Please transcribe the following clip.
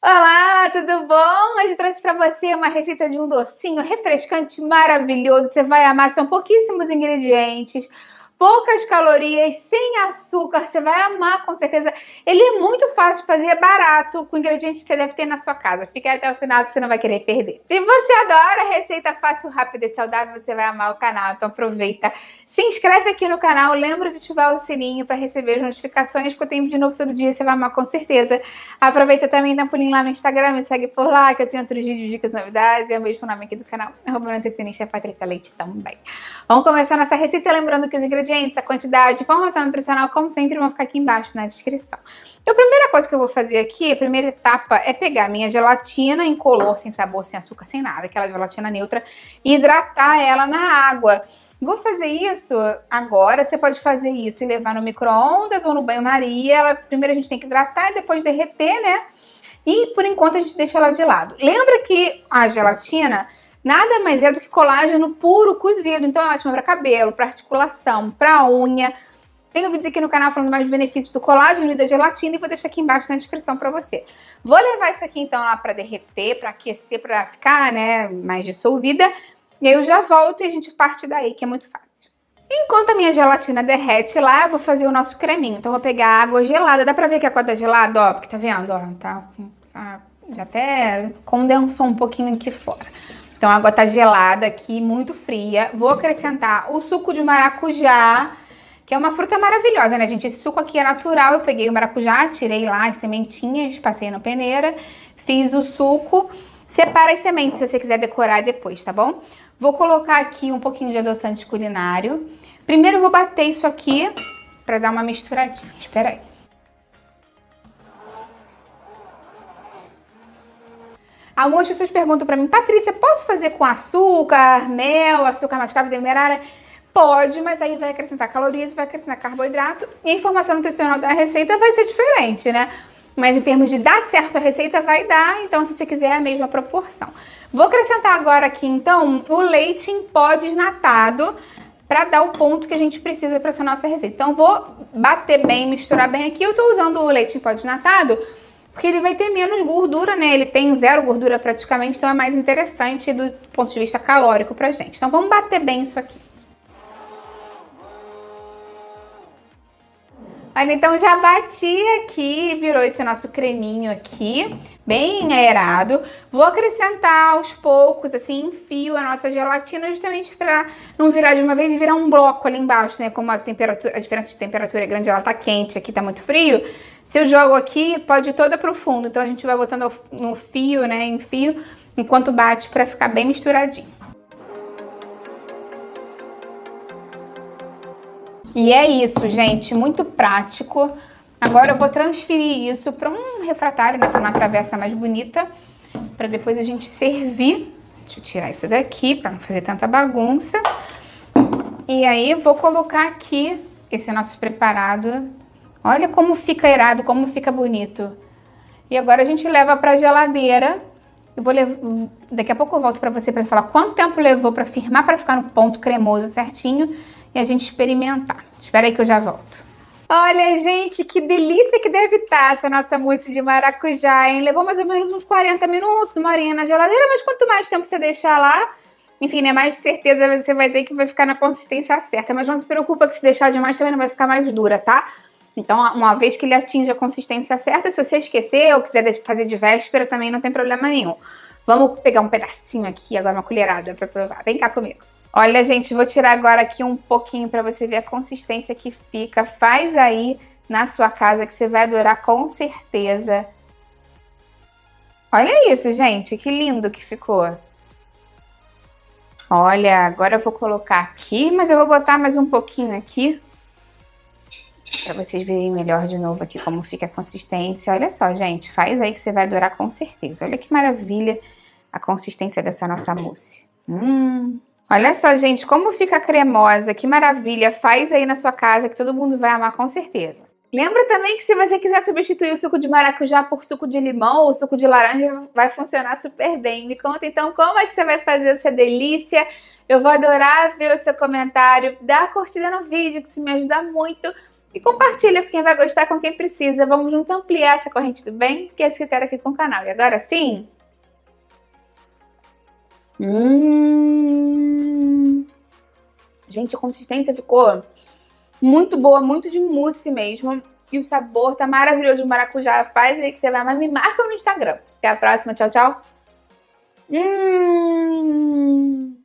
Olá, tudo bom? Hoje trouxe para você uma receita de um docinho refrescante maravilhoso. Você vai amar, são pouquíssimos ingredientes poucas calorias, sem açúcar, você vai amar com certeza. Ele é muito fácil de fazer, é barato, com ingredientes que você deve ter na sua casa. Fica até o final que você não vai querer perder. Se você adora receita fácil, rápida e saudável, você vai amar o canal, então aproveita. Se inscreve aqui no canal, lembra de ativar o sininho para receber as notificações, porque eu tenho de novo todo dia, você vai amar com certeza. Aproveita também, dá um pulinho lá no Instagram, me segue por lá, que eu tenho outros vídeos, dicas, novidades, e é o mesmo nome aqui do canal, arroba nutricionista Patrícia Leite também. Vamos começar nossa receita, lembrando que os ingredientes ingredientes, a quantidade, informação nutricional, como sempre, vão ficar aqui embaixo na descrição. Então, a primeira coisa que eu vou fazer aqui, a primeira etapa, é pegar minha gelatina color, sem sabor, sem açúcar, sem nada, aquela gelatina neutra, e hidratar ela na água. Vou fazer isso agora. Você pode fazer isso e levar no micro-ondas ou no banho-maria. Primeiro a gente tem que hidratar e depois derreter, né? E por enquanto a gente deixa ela de lado. Lembra que a gelatina Nada mais é do que colágeno puro cozido, então é ótimo para cabelo, para articulação, para unha. Tem um vídeo aqui no canal falando mais dos benefícios do colágeno e da gelatina e vou deixar aqui embaixo na descrição para você. Vou levar isso aqui então lá para derreter, para aquecer, para ficar, né, mais dissolvida. E aí eu já volto e a gente parte daí, que é muito fácil. Enquanto a minha gelatina derrete lá, eu vou fazer o nosso creminho. Então, eu vou pegar água gelada. Dá para ver que a água está é gelada, ó, porque tá vendo, ó, tá, já até condensou um pouquinho aqui fora. Então a água tá gelada aqui, muito fria. Vou acrescentar o suco de maracujá, que é uma fruta maravilhosa, né, gente? Esse suco aqui é natural. Eu peguei o maracujá, tirei lá as sementinhas, passei na peneira, fiz o suco. Separa as sementes se você quiser decorar depois, tá bom? Vou colocar aqui um pouquinho de adoçante culinário. Primeiro vou bater isso aqui para dar uma misturadinha. Espera aí. Algumas pessoas perguntam para mim, Patrícia, posso fazer com açúcar, mel, açúcar mascavo, demerara? Pode, mas aí vai acrescentar calorias, vai acrescentar carboidrato e a informação nutricional da receita vai ser diferente, né? Mas em termos de dar certo a receita, vai dar, então se você quiser é a mesma proporção. Vou acrescentar agora aqui então o leite em pó desnatado para dar o ponto que a gente precisa para essa nossa receita. Então vou bater bem, misturar bem aqui. Eu estou usando o leite em pó desnatado porque ele vai ter menos gordura, né? Ele tem zero gordura praticamente, então é mais interessante do ponto de vista calórico pra gente. Então vamos bater bem isso aqui. Olha, então já bati aqui, virou esse nosso creminho aqui, bem aerado. Vou acrescentar aos poucos, assim, enfio a nossa gelatina justamente para não virar de uma vez e virar um bloco ali embaixo, né? Como a temperatura, a diferença de temperatura é grande, ela tá quente, aqui tá muito frio. Se eu jogo aqui, pode ir toda pro fundo. Então a gente vai botando no fio, né, em fio, enquanto bate para ficar bem misturadinho. E é isso, gente, muito prático. Agora eu vou transferir isso para um refratário, né, para uma travessa mais bonita, para depois a gente servir. Deixa eu tirar isso daqui para não fazer tanta bagunça. E aí vou colocar aqui esse nosso preparado Olha como fica irado, como fica bonito. E agora a gente leva para a geladeira. Eu vou levar, daqui a pouco eu volto para você para falar quanto tempo levou para firmar para ficar no ponto cremoso certinho e a gente experimentar. Espera aí que eu já volto. Olha, gente, que delícia que deve estar tá essa nossa mousse de maracujá, hein? Levou mais ou menos uns 40 minutos, uma horinha na geladeira, mas quanto mais tempo você deixar lá, enfim, né, mais de certeza você vai ter que vai ficar na consistência certa. Mas não se preocupa que se deixar demais também não vai ficar mais dura, tá? Então, uma vez que ele atinge a consistência certa, se você esquecer ou quiser fazer de véspera, também não tem problema nenhum. Vamos pegar um pedacinho aqui, agora uma colherada para provar. Vem cá comigo. Olha, gente, vou tirar agora aqui um pouquinho para você ver a consistência que fica. Faz aí na sua casa que você vai adorar com certeza. Olha isso, gente, que lindo que ficou. Olha, agora eu vou colocar aqui, mas eu vou botar mais um pouquinho aqui para vocês verem melhor de novo aqui como fica a consistência. Olha só, gente, faz aí que você vai adorar com certeza. Olha que maravilha a consistência dessa nossa mousse. Hum. Olha só, gente, como fica cremosa, que maravilha. Faz aí na sua casa que todo mundo vai amar com certeza. Lembra também que se você quiser substituir o suco de maracujá por suco de limão ou suco de laranja, vai funcionar super bem. Me conta então como é que você vai fazer essa delícia. Eu vou adorar ver o seu comentário. Dá a curtida no vídeo, que isso me ajuda muito e compartilha com quem vai gostar, com quem precisa. Vamos juntos ampliar essa corrente do bem, que é isso que eu quero aqui com o canal. E agora sim... Hum... Gente, a consistência ficou muito boa, muito de mousse mesmo. E o sabor tá maravilhoso de maracujá. Faz aí que você vai, mas me marca no Instagram. Até a próxima. Tchau, tchau. Hum...